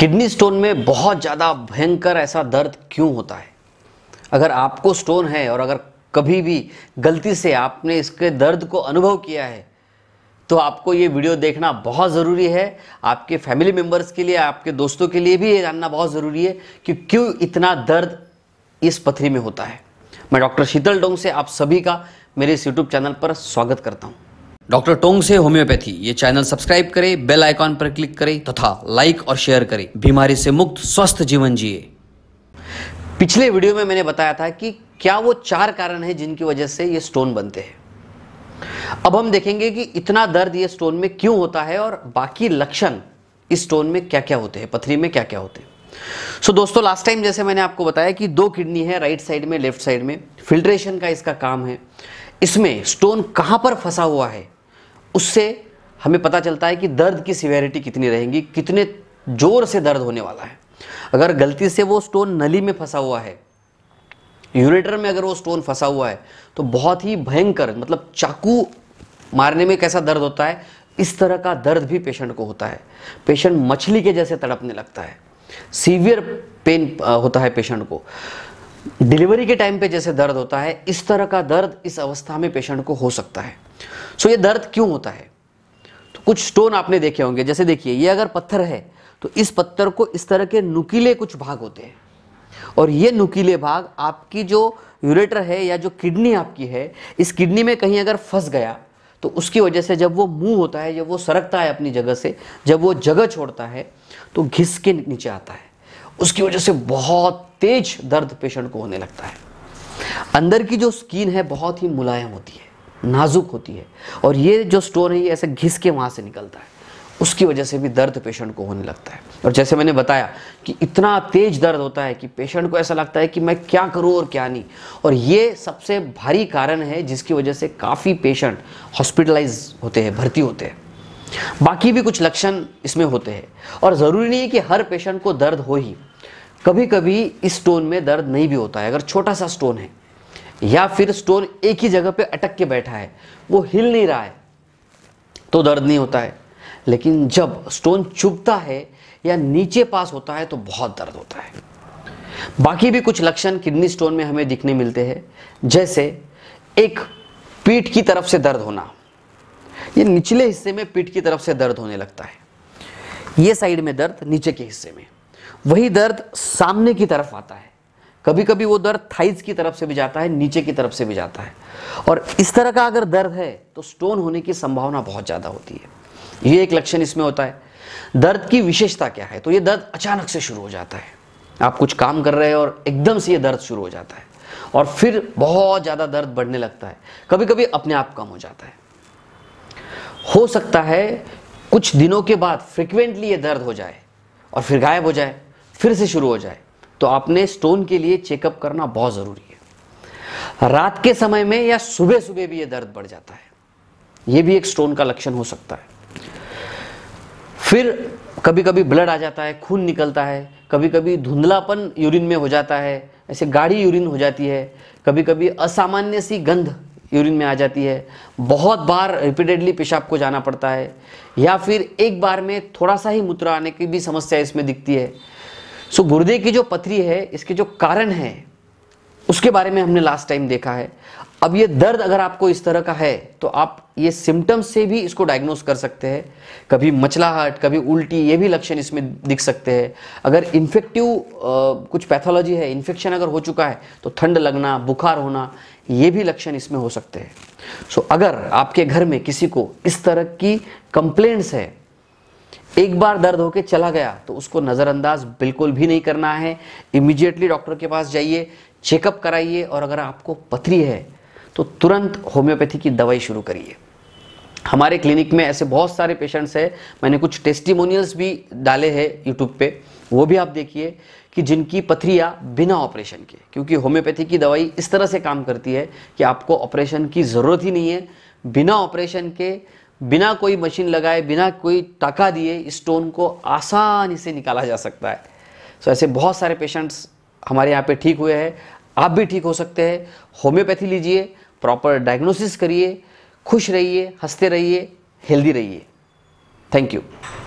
kidney stone में बहुत ज़्यादा भयंकर ऐसा दर्द क्यों होता है अगर आपको स्टोन है और अगर कभी भी गलती से आपने इसके दर्द को अनुभव किया है तो आपको ये वीडियो देखना बहुत ज़रूरी है आपके फैमिली मेम्बर्स के लिए आपके दोस्तों के लिए भी ये जानना बहुत ज़रूरी है कि क्यों इतना दर्द इस पथरी में होता है मैं डॉक्टर शीतल डोंग से आप सभी का मेरे इस यूट्यूब चैनल पर स्वागत करता हूँ डॉक्टर टोंग से होम्योपैथी ये चैनल सब्सक्राइब करें बेल आइकॉन पर क्लिक करें तथा लाइक और शेयर करें बीमारी से मुक्त स्वस्थ जीवन जिए पिछले वीडियो में मैंने बताया था कि क्या वो चार कारण है जिनकी वजह से ये स्टोन बनते हैं अब हम देखेंगे कि इतना दर्द ये स्टोन में क्यों होता है और बाकी लक्षण इस स्टोन में क्या क्या होते हैं पथरी में क्या क्या होते हैं सो so, दोस्तों लास्ट टाइम जैसे मैंने आपको बताया कि दो किडनी है राइट साइड में लेफ्ट साइड में फिल्ट्रेशन का इसका काम है इसमें स्टोन कहां पर फंसा हुआ है उससे हमें पता चलता है कि दर्द की सिवेरिटी कितनी रहेगी कितने ज़ोर से दर्द होने वाला है अगर गलती से वो स्टोन नली में फंसा हुआ है यूरेटर में अगर वो स्टोन फंसा हुआ है तो बहुत ही भयंकर मतलब चाकू मारने में कैसा दर्द होता है इस तरह का दर्द भी पेशेंट को होता है पेशेंट मछली के जैसे तड़पने लगता है सीवियर पेन होता है पेशेंट को डिलीवरी के टाइम पे जैसे दर्द होता है इस तरह का दर्द इस अवस्था में पेशेंट को हो सकता है सो ये दर्द क्यों होता है तो कुछ स्टोन आपने देखे होंगे जैसे देखिए ये अगर पत्थर है तो इस पत्थर को इस तरह के नुकीले कुछ भाग होते हैं और ये नुकीले भाग आपकी जो यूरेटर है या जो किडनी आपकी है इस किडनी में कहीं अगर फंस गया तो उसकी वजह से जब वो मुंह होता है जब वो सरकता है अपनी जगह से जब वो जगह छोड़ता है तो घिस के नीचे आता है उसकी वजह से बहुत तेज दर्द पेशेंट को होने लगता है अंदर की जो स्किन है बहुत ही मुलायम होती है नाजुक होती है और ये जो स्टोन है ये ऐसे घिस के वहाँ से निकलता है उसकी वजह से भी दर्द पेशेंट को होने लगता है और जैसे मैंने बताया कि इतना तेज दर्द होता है कि पेशेंट को ऐसा लगता है कि मैं क्या करूं और क्या नहीं और ये सबसे भारी कारण है जिसकी वजह से काफ़ी पेशेंट हॉस्पिटलाइज होते हैं भर्ती होते हैं बाकी भी कुछ लक्षण इसमें होते हैं और ज़रूरी नहीं है कि हर पेशेंट को दर्द हो ही कभी कभी इस स्टोन में दर्द नहीं भी होता है अगर छोटा सा स्टोन है या फिर स्टोन एक ही जगह पे अटक के बैठा है वो हिल नहीं रहा है तो दर्द नहीं होता है लेकिन जब स्टोन चुभता है या नीचे पास होता है तो बहुत दर्द होता है बाकी भी कुछ लक्षण किडनी स्टोन में हमें दिखने मिलते हैं जैसे एक पीठ की तरफ से दर्द होना ये निचले हिस्से में पीठ की तरफ से दर्द होने लगता है ये साइड में दर्द नीचे के हिस्से में वही दर्द सामने की तरफ आता है कभी कभी वो दर्द थाइज की तरफ से भी जाता है नीचे की तरफ से भी जाता है और इस तरह का अगर दर्द है तो स्टोन होने की संभावना बहुत ज़्यादा होती है ये एक लक्षण इसमें होता है दर्द की विशेषता क्या है तो ये दर्द अचानक से शुरू हो जाता है आप कुछ काम कर रहे हैं और एकदम से ये दर्द शुरू हो जाता है और फिर बहुत ज़्यादा दर्द बढ़ने लगता है कभी कभी अपने आप कम हो जाता है हो सकता है कुछ दिनों के बाद फ्रिक्वेंटली ये दर्द हो जाए और फिर गायब हो जाए फिर से शुरू हो जाए तो आपने स्टोन के लिए चेकअप करना बहुत ज़रूरी है रात के समय में या सुबह सुबह भी यह दर्द बढ़ जाता है यह भी एक स्टोन का लक्षण हो सकता है फिर कभी कभी ब्लड आ जाता है खून निकलता है कभी कभी धुंधलापन यूरिन में हो जाता है ऐसे गाढ़ी यूरिन हो जाती है कभी कभी असामान्य सी गंध यूरिन में आ जाती है बहुत बार रिपीटेडली पेशाब को जाना पड़ता है या फिर एक बार में थोड़ा सा ही मूत्र आने की भी समस्या इसमें दिखती है सो गुरुदेव की जो पथरी है इसके जो कारण है उसके बारे में हमने लास्ट टाइम देखा है अब ये दर्द अगर आपको इस तरह का है तो आप ये सिम्टम्स से भी इसको डायग्नोस कर सकते हैं कभी मचलाहट कभी उल्टी ये भी लक्षण इसमें दिख सकते हैं अगर इन्फेक्टिव कुछ पैथोलॉजी है इन्फेक्शन अगर हो चुका है तो ठंड लगना बुखार होना ये भी लक्षण इसमें हो सकते हैं सो अगर आपके घर में किसी को इस तरह की कंप्लेंट्स है एक बार दर्द होके चला गया तो उसको नज़रअंदाज बिल्कुल भी नहीं करना है इमिजिएटली डॉक्टर के पास जाइए चेकअप कराइए और अगर आपको पथरी है तो तुरंत होम्योपैथी की दवाई शुरू करिए हमारे क्लिनिक में ऐसे बहुत सारे पेशेंट्स हैं मैंने कुछ टेस्टिमोनियल्स भी डाले हैं यूट्यूब पे वो भी आप देखिए कि जिनकी पथरिया बिना ऑपरेशन के क्योंकि होम्योपैथी की दवाई इस तरह से काम करती है कि आपको ऑपरेशन की ज़रूरत ही नहीं है बिना ऑपरेशन के बिना कोई मशीन लगाए बिना कोई टाका दिए स्टोन को आसानी से निकाला जा सकता है सो so, ऐसे बहुत सारे पेशेंट्स हमारे यहाँ पे ठीक हुए हैं आप भी ठीक हो सकते हैं होम्योपैथी लीजिए प्रॉपर डायग्नोसिस करिए खुश रहिए हंसते रहिए हेल्दी रहिए थैंक यू